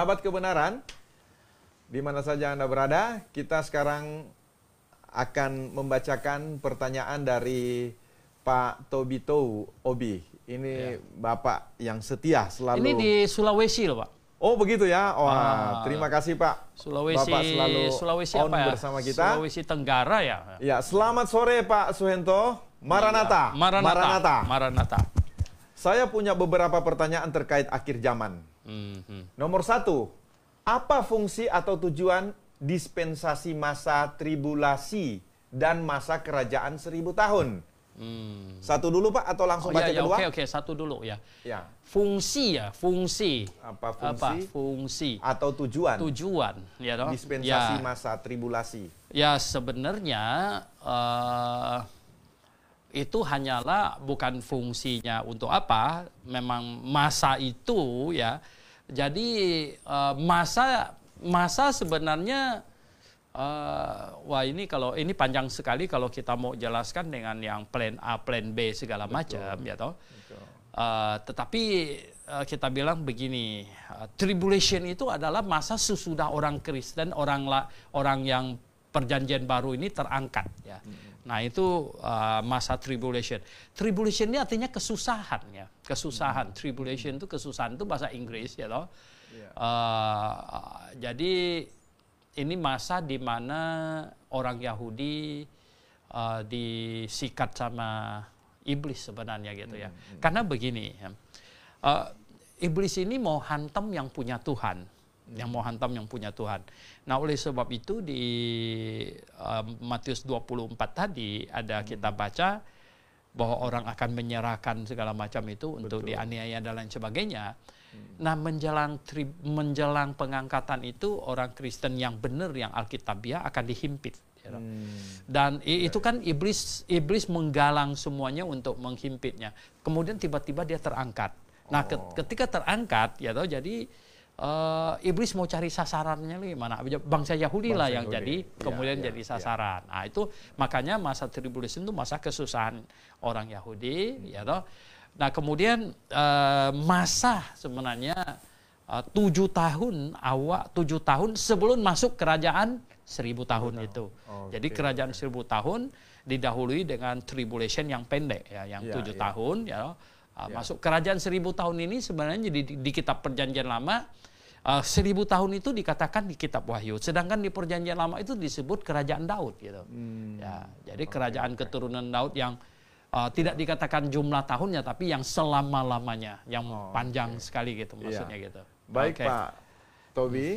Sahabat kebenaran, di mana saja Anda berada, kita sekarang akan membacakan pertanyaan dari Pak Tobito Obi. Ini ya. Bapak yang setia selalu. Ini di Sulawesi loh Pak. Oh begitu ya. Wah, ah, terima kasih Pak. Sulawesi Bapak selalu Sulawesi on apa ya? bersama kita. Sulawesi Tenggara ya. Ya, selamat sore Pak Suhento. Maranata. Iya. Maranata. Maranata. Maranata. Saya punya beberapa pertanyaan terkait akhir zaman hmm Nomor satu, apa fungsi atau tujuan dispensasi masa tribulasi dan masa kerajaan seribu tahun? Hmm. Satu dulu Pak atau langsung oh, iya, baca ya, kedua? Oke oke okay. satu dulu ya. Ya. Fungsi ya fungsi. Apa fungsi? Apa fungsi? Atau tujuan? Tujuan ya dong. Dispensasi ya. masa tribulasi. Ya sebenarnya uh, itu hanyalah bukan fungsinya untuk apa. Memang masa itu ya jadi uh, masa masa sebenarnya uh, wah ini kalau ini panjang sekali kalau kita mau jelaskan dengan yang plan A, plan B segala macam ya toh. Uh, tetapi uh, kita bilang begini, uh, tribulation itu adalah masa sesudah orang Kristen, orang orang yang perjanjian baru ini terangkat ya. Hmm Nah itu uh, masa tribulation. Tribulation ini artinya kesusahan ya, kesusahan. Hmm. Tribulation itu kesusahan itu bahasa Inggris ya loh. yeah. uh, jadi ini masa di mana orang Yahudi uh, disikat sama iblis sebenarnya gitu ya. Hmm. hmm. Karena begini, ya. uh, iblis ini mau hantam yang punya Tuhan yang mau hantam yang punya Tuhan. Nah, oleh sebab itu di uh, Matius 24 tadi ada hmm. kita baca bahwa orang akan menyerahkan segala macam itu Betul. untuk dianiaya dan lain sebagainya. Hmm. Nah, menjelang tri, menjelang pengangkatan itu orang Kristen yang benar yang Alkitabiah akan dihimpit. Ya. hmm. Dan iya. itu kan iblis iblis menggalang semuanya untuk menghimpitnya. Kemudian tiba-tiba dia terangkat. Nah, oh. ketika terangkat, ya tahu jadi uh, iblis mau cari sasarannya nih mana bangsa Yahudi bangsa lah yang jadi iya, iya, jadi kemudian ya, jadi sasaran. Ya. Nah itu makanya masa tribulation itu masa kesusahan orang Yahudi, hmm. ya toh. Nah kemudian uh, masa sebenarnya eh, tujuh tahun awak tujuh tahun sebelum masuk kerajaan seribu tahun, oh, itu. oh, Jadi kerajaan seribu tahun didahului dengan tribulation yang pendek ya, yang iya, tujuh yeah, tahun ya. Yeah. Masuk kerajaan seribu tahun ini sebenarnya di, di, di kitab perjanjian lama uh, seribu tahun itu dikatakan di Kitab Wahyu, sedangkan di Perjanjian Lama itu disebut kerajaan Daud gitu. Hmm. Ya, jadi okay, kerajaan keturunan Daud yang uh, tidak dikatakan jumlah tahunnya, tapi yang selama lamanya, yang oh, panjang okay. sekali gitu iya. maksudnya yeah. gitu. Baik okay. Pak Tobi.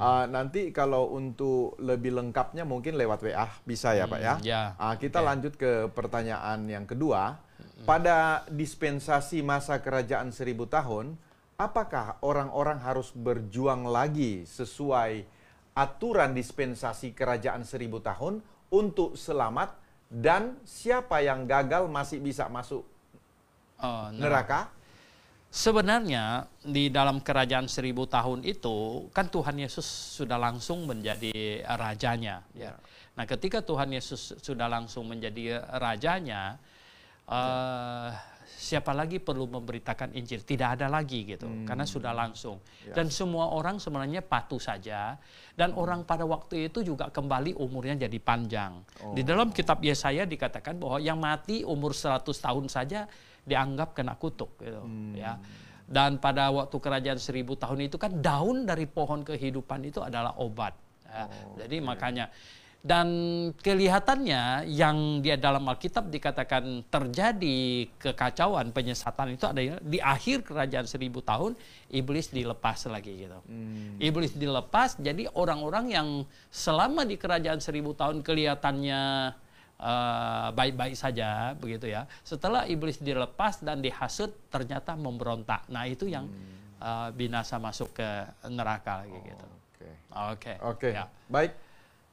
uh, nanti kalau untuk lebih lengkapnya mungkin lewat WA bisa ya mm, Pak ya. Hmm, yeah. Ya. Uh, kita okay. lanjut ke pertanyaan yang kedua. Hmm. Pada dispensasi masa kerajaan seribu tahun, apakah orang-orang harus berjuang lagi sesuai aturan dispensasi kerajaan seribu tahun untuk selamat dan siapa yang gagal masih bisa masuk uh, nah. neraka? Sebenarnya di dalam kerajaan seribu tahun itu kan Tuhan Yesus sudah langsung menjadi rajanya. Ya. ya. Nah ketika Tuhan Yesus sudah langsung menjadi rajanya, ya. uh, siapa lagi perlu memberitakan Injil? Tidak ada lagi gitu, hmm. karena sudah langsung. Yes. Ya. Dan semua orang sebenarnya patuh saja. Dan hmm. orang pada waktu itu juga kembali umurnya jadi panjang. Oh. Di dalam kitab Yesaya dikatakan bahwa yang mati umur 100 tahun saja dianggap kena kutuk gitu hmm. ya. Dan pada waktu kerajaan seribu tahun itu kan daun dari pohon kehidupan itu adalah obat. Ya. Oh, jadi okay. makanya dan kelihatannya yang dia dalam Alkitab dikatakan terjadi kekacauan penyesatan itu ada di akhir kerajaan seribu tahun iblis dilepas lagi gitu. Hmm. Iblis dilepas jadi orang-orang yang selama di kerajaan seribu tahun kelihatannya eh, baik-baik uh, saja begitu ya. Setelah iblis dilepas dan dihasut ternyata memberontak. Nah, itu yang hmm. uh, binasa masuk ke neraka oh, gitu. Oke. Okay. Oke. Okay. Okay. Ya. Baik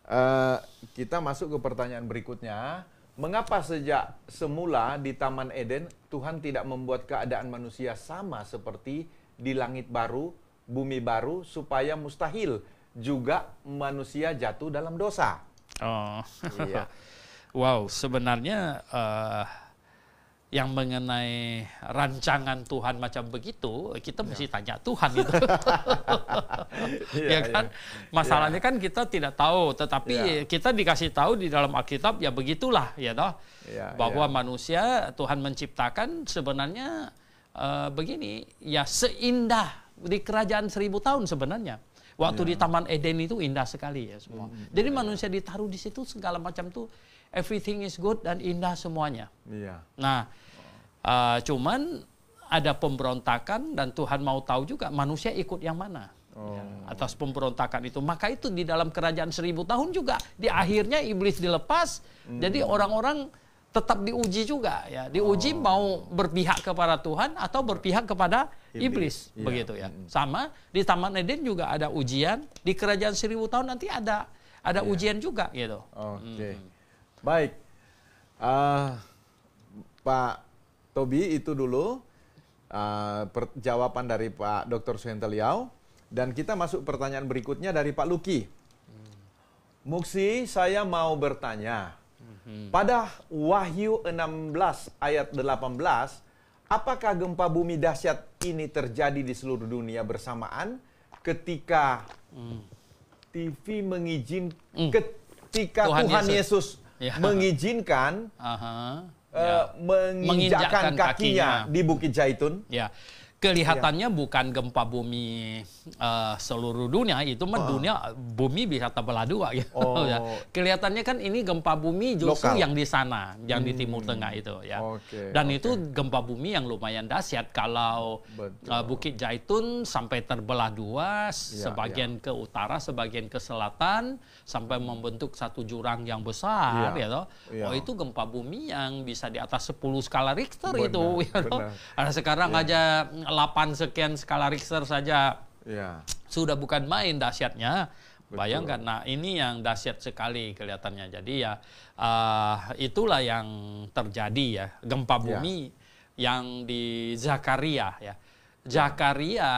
uh, kita masuk ke pertanyaan berikutnya. Mengapa sejak semula di Taman Eden Tuhan tidak membuat keadaan manusia sama seperti di langit baru, bumi baru supaya mustahil juga manusia jatuh dalam dosa? Oh. Iya. wow, sebenarnya uh, yang mengenai rancangan Tuhan macam begitu, kita ya. mesti tanya Tuhan gitu. ya, ya kan? Ya. Masalahnya ya. kan kita tidak tahu, tetapi ya. kita dikasih tahu di dalam Alkitab ya begitulah ya toh. Ya, bahwa ya. manusia Tuhan menciptakan sebenarnya uh, begini, ya seindah di kerajaan seribu tahun sebenarnya. Waktu ya. di iya. Taman Eden itu indah sekali ya semua. Hmm, Jadi ya. manusia ditaruh di situ segala macam tuh everything is good dan indah semuanya. Iya. Nah, uh, cuman ada pemberontakan dan Tuhan mau tahu juga manusia ikut yang mana. Oh. atas pemberontakan itu. Maka itu di dalam kerajaan seribu tahun juga di akhirnya iblis dilepas. Hmm. Jadi orang-orang tetap diuji juga ya. Diuji oh. mau berpihak kepada Tuhan atau berpihak kepada iblis, iblis. Iya. begitu ya. Hmm. Sama di Taman Eden juga ada ujian, di kerajaan seribu tahun nanti ada ada yeah. ujian juga gitu. Oke. Okay. Hmm. Baik. Uh, Pak Tobi itu dulu uh, jawaban dari Pak Dr. Suhento Liao. Dan kita masuk pertanyaan berikutnya dari Pak Luki. Muksi, saya mau bertanya. Mhm. Pada Wahyu 16 ayat 18, apakah gempa bumi dahsyat ini terjadi di seluruh dunia bersamaan ketika hmm. TV mengizinkan hmm. ketika Tuhan, Tuhan Yesus. Yesus ya. mengizinkan uh -huh. uh, ya. menginjakkan, menginjakkan kakinya, kakinya di Bukit Zaitun. Ya. Kelihatannya iya. bukan gempa bumi uh, seluruh dunia, itu mah uh. dunia bumi bisa terbelah dua gitu. Oh. ya. Kelihatannya kan ini gempa bumi justru Lokal. yang di sana, yang hmm. di Timur hmm. Tengah itu ya. Okay, Dan okay. itu gempa bumi yang lumayan dahsyat kalau uh, Bukit Jaitun sampai terbelah dua, ya, sebagian ya. ke utara, sebagian ke selatan sampai membentuk satu jurang yang besar ya. gitu. Ya. Oh itu gempa bumi yang bisa di atas 10 skala Richter benar, itu. You ya Nah, sekarang ya. aja 8 sekian skala Richter saja ya. sudah bukan main dahsyatnya. Bayangkan, nah ini yang dahsyat sekali kelihatannya. Jadi ya uh, itulah yang terjadi ya gempa iya. bumi ya. yang di Zakaria ya. Zakaria,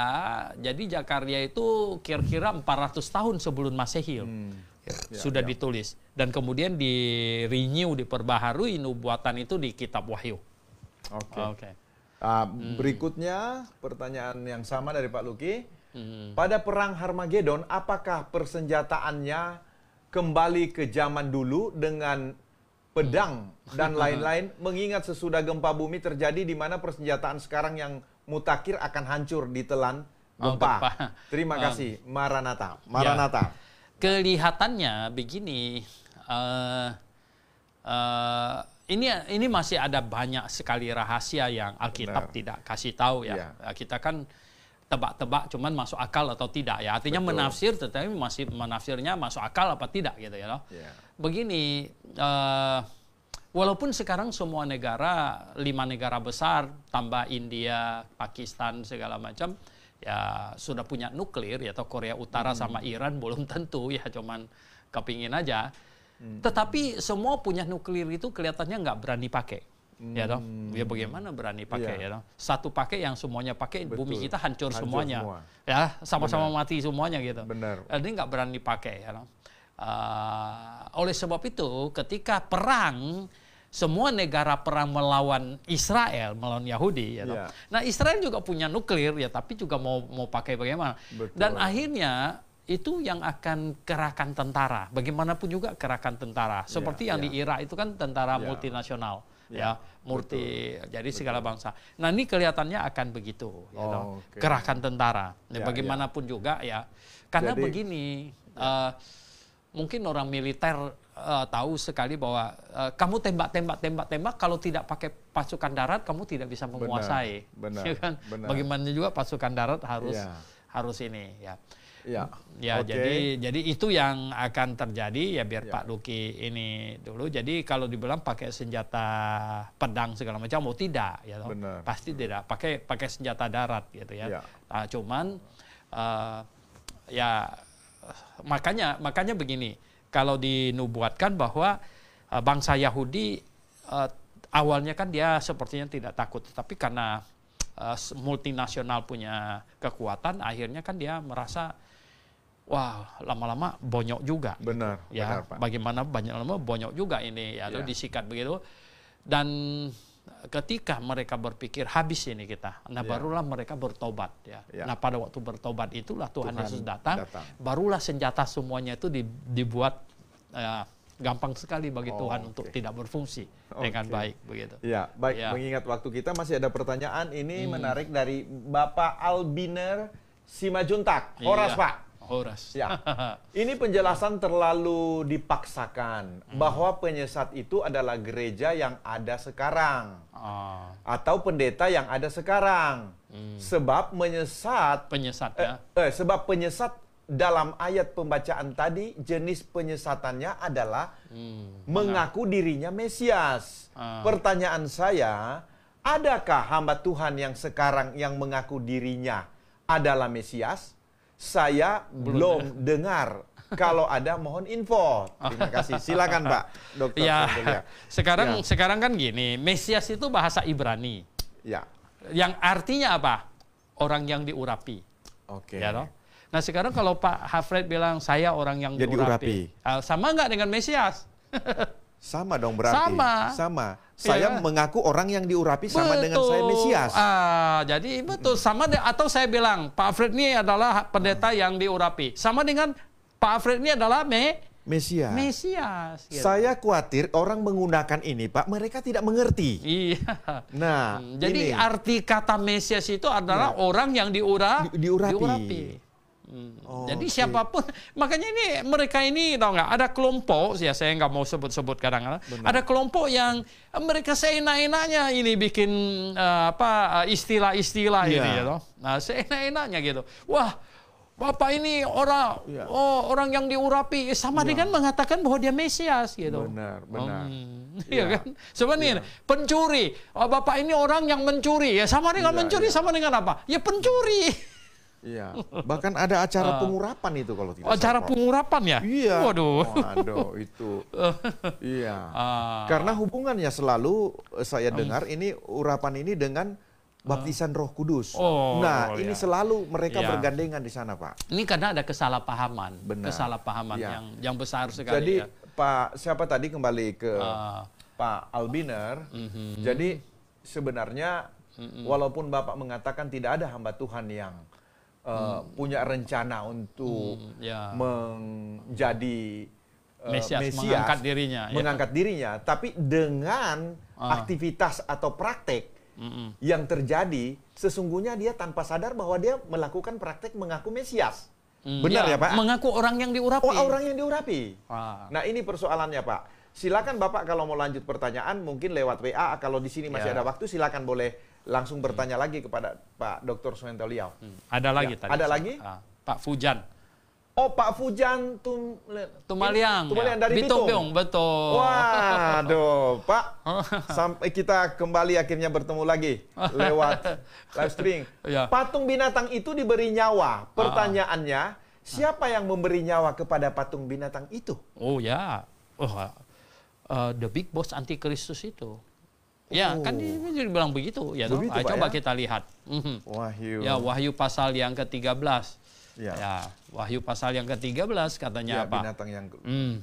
jadi Zakaria itu kira-kira 400 tahun sebelum Masehi hmm. ya, ya, ya. sudah ya. ditulis dan kemudian di renew, diperbaharui nubuatan itu di Kitab Wahyu. Oke. Okay. Okay. Uh, hmm. Berikutnya pertanyaan yang sama dari Pak Luki. Hmm. Pada perang Harmagedon, apakah persenjataannya kembali ke zaman dulu dengan pedang hmm. dan lain-lain? mengingat sesudah gempa bumi terjadi di mana persenjataan sekarang yang mutakhir akan hancur ditelan gempa. Oh, gempa. Terima kasih, um, Maranata. Maranata. Ya. Kelihatannya begini. Uh, uh, ini ini masih ada banyak sekali rahasia yang Alkitab Benar. tidak kasih tahu ya. ya. Kita kan tebak-tebak cuman masuk akal atau tidak ya. Artinya Betul. menafsir tetapi masih menafsirnya masuk akal apa tidak gitu ya. ya. Begini uh, walaupun sekarang semua negara lima negara besar tambah India, Pakistan segala macam ya sudah punya nuklir ya atau Korea Utara hmm. sama Iran belum tentu ya cuman kepingin aja. Hmm. Tetapi semua punya nuklir itu kelihatannya nggak berani pakai. Hmm. Ya toh, hmm. ya bagaimana berani pakai yeah. ya toh? Satu pakai yang semuanya pakai, Betul. bumi kita hancur, hancur semuanya. Semua. Ya, sama-sama mati semuanya gitu. Benar. Eh, Ini nggak berani pakai ya toh. Uh, oleh sebab itu ketika perang semua negara perang melawan Israel, melawan Yahudi. Ya, yeah. Iya. Nah Israel juga punya nuklir ya, tapi juga mau mau pakai bagaimana. Betul. Dan akhirnya itu yang akan kerahkan tentara. Bagaimanapun juga kerahkan tentara. Iya, Seperti yeah, yang yeah. di iya. Irak itu kan tentara yeah. multinasional yeah. ya, multi betul, jadi betul. segala bangsa. Nah, ini kelihatannya akan begitu ya oh, know, okay. kerahkan tentara. Nah, iya, bagaimanapun yeah. juga ya. Karena jadi, begini yeah. uh, mungkin orang militer uh, tahu sekali bahwa uh, kamu tembak tembak tembak tembak kalau tidak pakai pasukan darat kamu tidak bisa menguasai. Ya benar. benar ya kan? benar. Bagaimana juga pasukan darat harus yeah. harus ini ya. Ya. Ya, okay. jadi jadi itu yang akan terjadi ya biar ya. Pak Luki ini dulu. Jadi kalau dibilang pakai senjata pedang segala macam mau tidak ya you know? Pasti tidak. Pakai pakai senjata darat gitu ya. ya. Nah, cuman uh, ya makanya makanya begini. Kalau dinubuatkan bahwa uh, bangsa Yahudi uh, awalnya kan dia sepertinya tidak takut, tapi karena uh, multinasional punya kekuatan akhirnya kan dia merasa wah lama-lama bonyok juga. Benar. Ya, benar, Pak. bagaimana banyak lama bonyok juga ini, ya, ya. disikat begitu. Dan ketika mereka berpikir habis ini kita, nah ya. barulah mereka bertobat ya. ya. Nah pada waktu bertobat itulah Tuhan, Tuhan Yesus datang, datang, barulah senjata semuanya itu dibuat ya, gampang sekali bagi oh, Tuhan okay. untuk tidak berfungsi okay. dengan baik begitu. Ya, baik ya. mengingat waktu kita masih ada pertanyaan ini hmm. menarik dari Bapak Albiner Simajuntak. Horas, iya. Pak. Horas. Ya. Ini penjelasan terlalu dipaksakan hmm. bahwa penyesat itu adalah gereja yang ada sekarang ah. atau pendeta yang ada sekarang. Hmm. Sebab menyesat. Penyesat eh, ya. Eh, eh, sebab penyesat dalam ayat pembacaan tadi jenis penyesatannya adalah hmm. mengaku dirinya Mesias. Ah. Pertanyaan saya, adakah hamba Tuhan yang sekarang yang mengaku dirinya adalah Mesias? saya belum dengar. Kalau ada mohon info. Terima kasih. Silakan Pak Dokter. Ya. Sekarang ya. sekarang kan gini, Mesias itu bahasa Ibrani. Ya. Yang artinya apa? Orang yang diurapi. Oke. Okay. Ya Nah sekarang kalau Pak Hafred bilang saya orang yang Jadi diurapi, urapi. Ah, sama nggak dengan Mesias? Sama dong berarti. Sama. Sama. Saya ya. mengaku orang yang diurapi sama betul. dengan saya Mesias. Ah, jadi betul sama de atau saya bilang Pak Fred ini adalah pendeta hmm. yang diurapi. Sama dengan Pak Fred ini adalah me Mesias. Mesias. Gitu. Saya khawatir orang menggunakan ini, Pak, mereka tidak mengerti. Iya. Nah, hmm, jadi ini. arti kata Mesias itu adalah ya. orang yang diura di, diurapi. diurapi. Oh, Jadi okay. siapapun, makanya ini mereka ini tau nggak ada kelompok ya saya nggak mau sebut-sebut kadang-kadang ada kelompok yang mereka seenak-enaknya ini bikin uh, apa eh, istilah-istilah yeah. ini ya toh. Nah seenak-enaknya gitu. Wah Bapak ini orang yeah. oh orang yang diurapi sama yeah. dengan mengatakan bahwa dia Mesias gitu. Benar, hmm, benar. Hmm, Iya kan? Sebenarnya ya. pencuri. Oh, Bapak ini orang yang mencuri ya sama dengan ya, mencuri ya. sama dengan apa? Ya pencuri. Iya. Bahkan ada acara ah. pengurapan itu kalau tidak oh, Acara pengurapan ya? Iya. Waduh. Waduh itu. iya. Ah. Karena hubungannya selalu eh, saya ah. dengar ini urapan ini dengan baptisan Roh Kudus. Oh, nah, iya. ini ya. selalu mereka ya. bergandengan di sana, Pak. Ini karena ada kesalahpahaman, Benar. kesalahpahaman ya. yang yang besar sekali. Jadi, ya. Pak siapa tadi kembali ke uh. Pak Albiner. Mm -hmm. Jadi sebenarnya mm -hmm. walaupun Bapak mengatakan tidak ada hamba Tuhan yang uh, hmm. punya rencana untuk hmm, ya. menjadi uh, Mesias, Mesias mengangkat dirinya, ya. mengangkat ya. dirinya, tapi dengan uh. aktivitas atau praktek Mm-mm. yang terjadi, sesungguhnya dia tanpa sadar bahwa dia melakukan praktek mengaku Mesias. Mm, Benar ya, ya Pak? Mengaku orang yang diurapi. Oh, orang yang diurapi. Ah. Nah ini persoalannya Pak. Silakan Bapak kalau mau lanjut pertanyaan mungkin lewat WA. Kalau di sini masih yeah. ada waktu silakan boleh langsung bertanya hmm. lagi kepada Pak Dr. Suwento Liao. Hmm. Ada lagi ya, tadi. Ada lagi? Ah, Pak Fujan. Oh Pak Fujan Tum Tumaliang. Ya. Tumaliang ya. dari Bitung. Bitung, betul. Waduh, Pak. Oh. sampai kita kembali akhirnya bertemu lagi lewat live stream. ya. Patung binatang itu diberi nyawa. Ah. Pertanyaannya, siapa yang memberi nyawa kepada patung binatang itu? Oh ya. Oh, uh, the big boss antikristus itu. Ya, oh. kan dia jadi bilang begitu. Ya, begitu, ah, Pak, coba ya? kita lihat. Mhm. Wahyu. Ya, Wahyu pasal yang ke-13. Ya. ya, Wahyu pasal yang ke-13 katanya ya, apa? binatang yang hmm.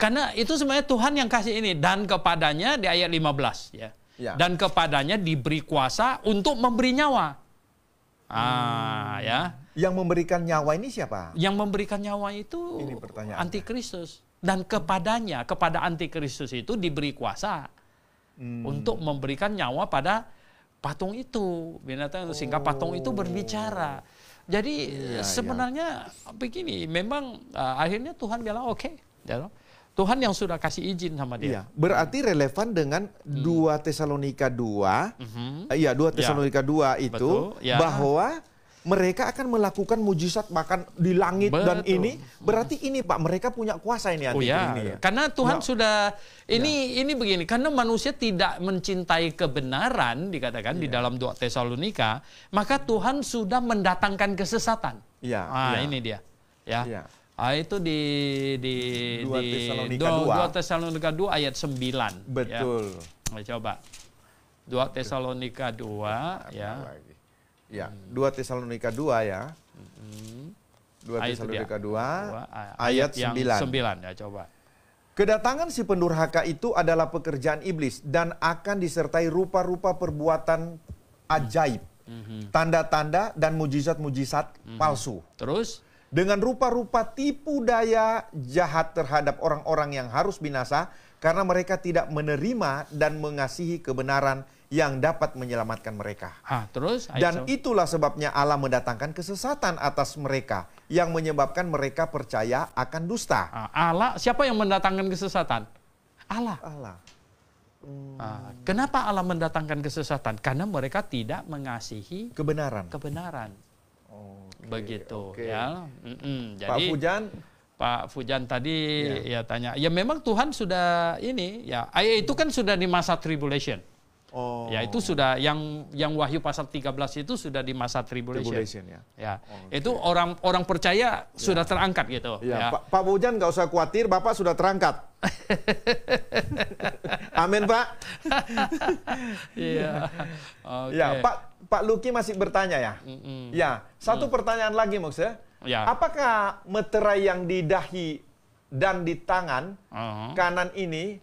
Karena itu sebenarnya Tuhan yang kasih ini dan kepadanya di ayat 15 ya. ya. Dan kepadanya diberi kuasa untuk memberi nyawa. Ah, hmm. Ah, ya. Yang memberikan nyawa ini siapa? Yang memberikan nyawa itu ini antikristus dan kepadanya kepada antikristus itu diberi kuasa hmm. untuk memberikan nyawa pada patung itu. Binatang oh. sehingga patung itu berbicara. Jadi ya, sebenarnya ya. begini, memang uh, akhirnya Tuhan bilang oke, okay, ya Tuhan yang sudah kasih izin sama dia. Iya, berarti relevan dengan hmm. 2 Tesalonika 2. Mm -hmm. Iya, 2 ya. Tesalonika ya. 2 itu Betul, ya. bahwa mereka akan melakukan mujizat bahkan di langit Betul. dan ini berarti ini Pak mereka punya kuasa ini oh, ya. ini ya. Karena Tuhan ya. sudah ini ya. ini begini karena manusia tidak mencintai kebenaran dikatakan ya. di iya. dalam doa Tesalonika, maka Tuhan sudah mendatangkan kesesatan. ya, Ah, ya. ini dia. Ya. ya. Ah, itu di di 2 Tesalonika dua ayat 9. Ya. Betul. Ya. coba. 2 Tesalonika 2 ya. Lagi. Ya, dua 2 Tesalonika 2 ya. dua Tesalonika 2 ya. hmm. ah, ah, ayat, ayat 9. ya coba. Kedatangan si pendurhaka itu adalah pekerjaan iblis dan akan disertai rupa-rupa perbuatan ajaib, mhm. tanda-tanda mm -hmm. dan mujizat-mujizat mm -hmm. palsu. Terus dengan rupa-rupa tipu daya jahat terhadap orang-orang yang harus binasa karena mereka tidak menerima dan mengasihi kebenaran yang dapat menyelamatkan mereka. Ha, ah, terus Dan itulah sebabnya Allah mendatangkan kesesatan atas mereka yang menyebabkan mereka percaya akan dusta. Ha, ah, Allah siapa yang mendatangkan kesesatan? Allah. Allah. Hmm. Ha, ah, kenapa Allah mendatangkan kesesatan? Karena mereka tidak mengasihi kebenaran. Kebenaran. okay, Begitu okay. ya. Mm -mm. Jadi Pak Fujan Pak Fujan tadi ya. ya tanya, ya memang Tuhan sudah ini ya, ayat itu kan sudah di masa tribulation. Oh. Ya itu sudah yang yang Wahyu pasal 13 itu sudah di masa tribulation. tribulation ya. ya. Okay. Oh, itu orang orang percaya ya. sudah terangkat gitu. Ya. ya. Pak, Pak Bujan nggak usah khawatir, Bapak sudah terangkat. Amin Pak. Iya. okay. Ya Pak Pak Luki masih bertanya ya. Mm -mm. Ya satu mm. pertanyaan lagi maksudnya. Ya. Apakah meterai yang di dahi dan di tangan uh -huh. kanan ini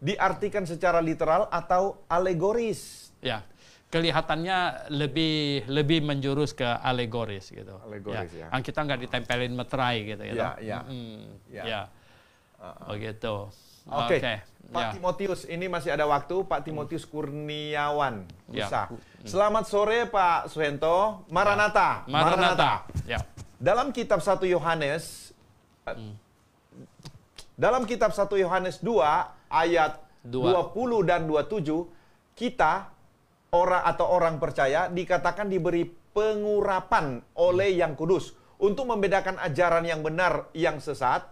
diartikan secara literal atau alegoris. Ya, kelihatannya lebih lebih menjurus ke alegoris gitu. Alegoris ya. ya. Kita nggak ditempelin meterai gitu. gitu. Ya, ya. Hmm, ya. ya. Uh, Begitu. Oke, okay. okay. Pak ya. Timotius, ini masih ada waktu. Pak Timotius Kurniawan, bisa. Ya. Mm. Selamat sore Pak Suhento. Maranata. Ya. Maranata. Maranata. Ya. Dalam kitab 1 Yohanes, hmm. dalam kitab 1 Yohanes 2, ayat Dua. 20 dan 27 kita orang atau orang percaya dikatakan diberi pengurapan oleh yang kudus untuk membedakan ajaran yang benar yang sesat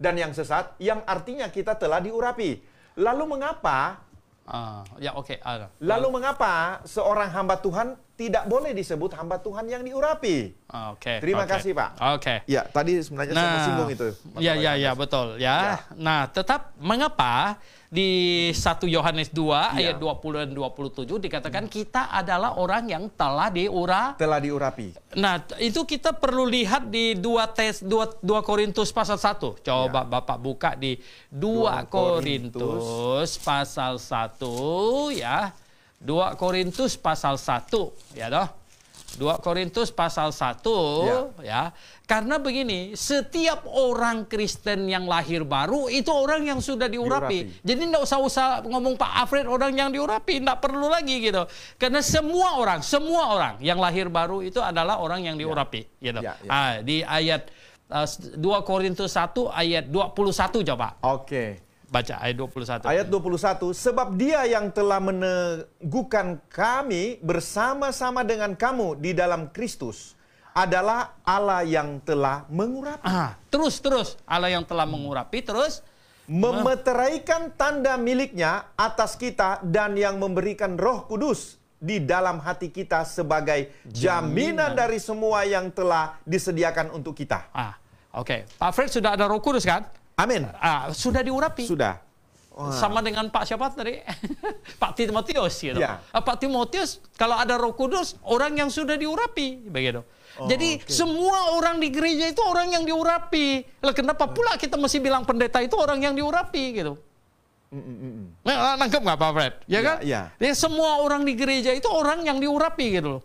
dan yang sesat yang artinya kita telah diurapi. Lalu mengapa? Uh, ya oke. Okay. Uh, lalu mengapa seorang hamba Tuhan tidak boleh disebut hamba Tuhan yang diurapi. Ah, oke. Okay, Terima okay. kasih Pak. Oke. Okay. Ya tadi sebenarnya nah, saya singgung itu. Ya ya ya betul ya. ya. Nah tetap mengapa di 1 Yohanes 2 ya. ayat 20 dan 27 dikatakan hmm. kita adalah orang yang telah diura telah diurapi. Nah, itu kita perlu lihat di 2 tes 2, 2 Korintus pasal 1. Coba ya. Bapak buka di 2, 2 Korintus. Korintus pasal 1 ya. 2 Korintus pasal 1 ya toh. 2 Korintus pasal 1 ya. ya. Karena begini, setiap orang Kristen yang lahir baru itu orang yang sudah diurapi. diurapi. Jadi enggak usah-usah ngomong Pak Afred orang yang diurapi, enggak perlu lagi gitu. Karena semua orang, semua orang yang lahir baru itu adalah orang yang ya. diurapi ya. gitu. Ya, ya. Ah, di ayat uh, eh, 2 Korintus 1 ayat 21 coba. Oke. Okay. Baca ayat 21. Ayat 21, sebab dia yang telah meneguhkan kami bersama-sama dengan kamu di dalam Kristus adalah Allah yang telah mengurapi. Ah, terus terus Allah yang telah mengurapi terus memeteraikan tanda miliknya atas kita dan yang memberikan Roh Kudus di dalam hati kita sebagai jaminan, jaminan dari semua yang telah disediakan untuk kita. Ah, oke. Okay. Pak Fred sudah ada Roh Kudus kan? Amin. Uh, sudah diurapi. Sudah. Wow. Sama dengan Pak siapa tadi? Pak Timotius gitu. Uh, Pak Timotius kalau ada Roh Kudus orang yang sudah diurapi begitu. Oh, Jadi okay. semua orang di gereja itu orang yang diurapi. Lah kenapa pula kita mesti bilang pendeta itu orang yang diurapi gitu? Mm -mm. mm, mm. Nah, nangkep nggak Pak Fred? Ya, yeah, kan? Ya. Jadi semua orang di gereja itu orang yang diurapi gitu loh.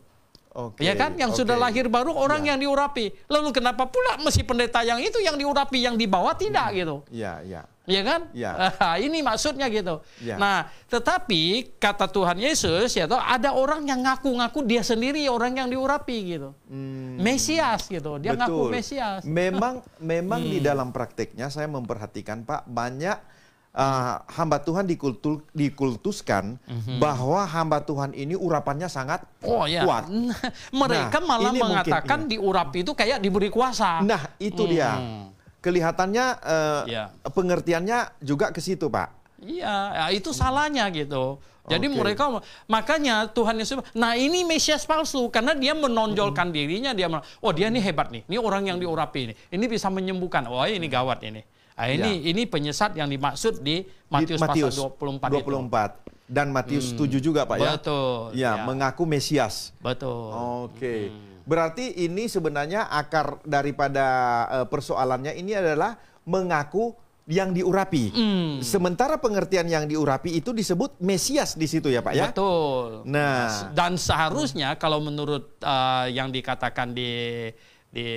Okay, ya kan yang okay. sudah lahir baru orang ya. yang diurapi. Lalu kenapa pula mesti pendeta yang itu yang diurapi yang dibawa tidak ya. gitu? Ya ya. Ya kan? Ya. ini maksudnya gitu. Ya. Nah, tetapi kata Tuhan Yesus ya toh ada orang yang ngaku-ngaku dia sendiri orang yang diurapi gitu. Hmm. Mesias gitu. Dia Betul. ngaku Mesias. Memang memang hmm. di dalam praktiknya saya memperhatikan Pak banyak uh, hamba Tuhan dikultul, dikultuskan mm-hmm. bahwa hamba Tuhan ini urapannya sangat oh, ya. kuat. Mereka nah, malah mengatakan mungkin, ya. diurap itu kayak diberi kuasa. Nah, itu hmm. dia. Kelihatannya uh, ya. pengertiannya juga ke situ, Pak. Iya, ya, itu salahnya gitu. Jadi okay. mereka makanya Tuhan Yesus, nah ini Mesias palsu karena dia menonjolkan -hmm. dirinya, dia oh dia ini hebat nih, ini orang yang diurapi ini, ini bisa menyembuhkan, oh, ini gawat ini. Nah, ini ya. ini penyesat yang dimaksud di Matius, Matius pasal 24 24 itu. dan Matius hmm. 7 juga Pak ya. Betul. Ya, ya, mengaku Mesias. Betul. Oke. Okay. Hmm. Berarti ini sebenarnya akar daripada eh, persoalannya ini adalah mengaku yang diurapi. Hmm. Sementara pengertian yang diurapi itu disebut Mesias di situ ya Pak ya. Betul. Nah, dan seharusnya kalau menurut uh, yang dikatakan di di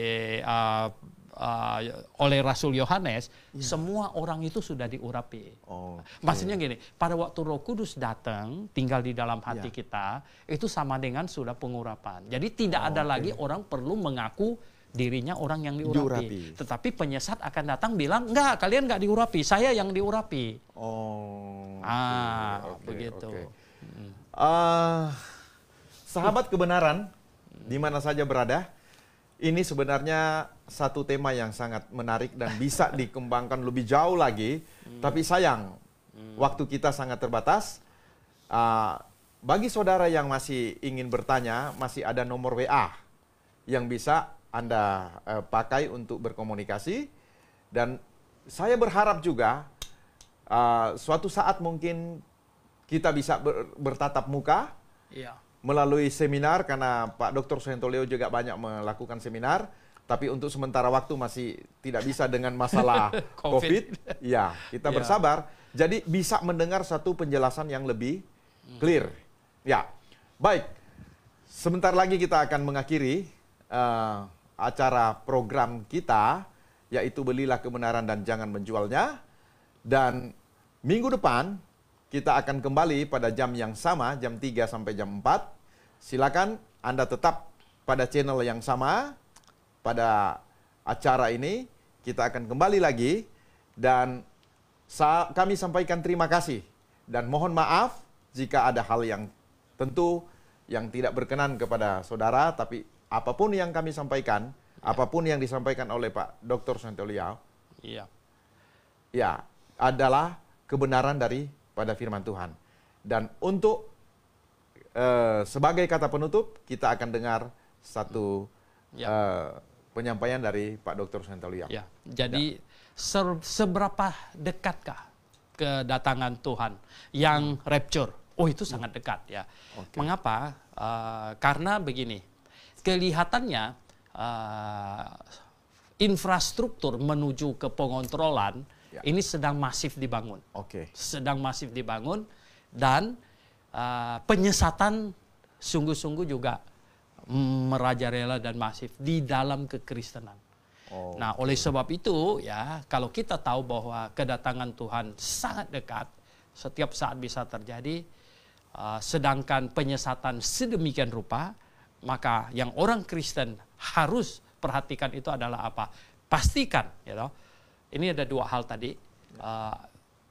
uh, uh, oleh Rasul Yohanes, ya. semua orang itu sudah diurapi. Oh, Maksudnya gini, pada waktu Roh Kudus datang, tinggal di dalam hati ya. kita, itu sama dengan sudah pengurapan. Jadi tidak oh, ada okay. lagi orang perlu mengaku dirinya orang yang diurapi. diurapi. Tetapi penyesat akan datang bilang, enggak, kalian enggak diurapi, saya yang diurapi. Oh. Ah, okay, begitu. Okay. Uh, sahabat kebenaran, di mana saja berada, ini sebenarnya satu tema yang sangat menarik dan bisa dikembangkan lebih jauh lagi. Hmm. Tapi sayang, hmm. waktu kita sangat terbatas. Uh, bagi saudara yang masih ingin bertanya, masih ada nomor WA yang bisa Anda uh, pakai untuk berkomunikasi. Dan saya berharap juga uh, suatu saat mungkin kita bisa ber, bertatap muka. Iya melalui seminar karena Pak Dr. Suhentoleo juga banyak melakukan seminar tapi untuk sementara waktu masih tidak bisa dengan masalah COVID. COVID. Ya, kita ya. bersabar. Jadi bisa mendengar satu penjelasan yang lebih hmm. clear. Ya, baik. Sebentar lagi kita akan mengakhiri uh, acara program kita, yaitu belilah kebenaran dan jangan menjualnya. Dan minggu depan kita akan kembali pada jam yang sama, jam 3 sampai jam 4. Silakan Anda tetap pada channel yang sama, pada acara ini. Kita akan kembali lagi dan kami sampaikan terima kasih dan mohon maaf jika ada hal yang tentu yang tidak berkenan kepada saudara, tapi apapun yang kami sampaikan, ya. apapun yang disampaikan oleh Pak Dr. Santoliao, iya. ya adalah kebenaran dari pada firman Tuhan. Dan untuk uh, sebagai kata penutup, kita akan dengar satu ya. uh, penyampaian dari Pak Dr. Sentoliak. Ya. Jadi ya. seberapa dekatkah kedatangan Tuhan yang hmm. rapture? Oh itu hmm. sangat dekat ya. Okay. Mengapa? Uh, karena begini, kelihatannya uh, infrastruktur menuju ke pengontrolan Ya. Ini sedang masif dibangun. Oke. Okay. Sedang masif dibangun dan uh, penyesatan sungguh-sungguh juga merajalela dan masif di dalam kekristenan. Oh. Nah, oleh sebab itu ya, kalau kita tahu bahwa kedatangan Tuhan sangat dekat, setiap saat bisa terjadi, uh, sedangkan penyesatan sedemikian rupa, maka yang orang Kristen harus perhatikan itu adalah apa? Pastikan, ya you know, ini ada dua hal tadi. Uh,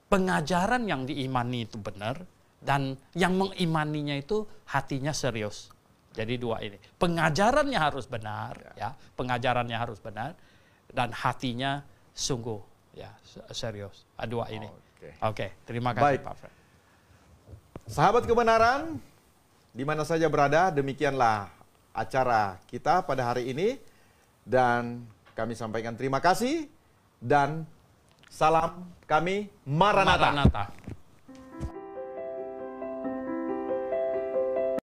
pengajaran yang diimani itu benar dan yang mengimaninya itu hatinya serius. Jadi dua ini. Pengajarannya harus benar ya, ya. pengajarannya harus benar dan hatinya sungguh ya serius. Ah, dua ini. Oke, okay. okay, terima kasih Baik. Pak Fred. Sahabat kebenaran, di mana saja berada, demikianlah acara kita pada hari ini dan kami sampaikan terima kasih dan salam kami Maranatha. Maranatha.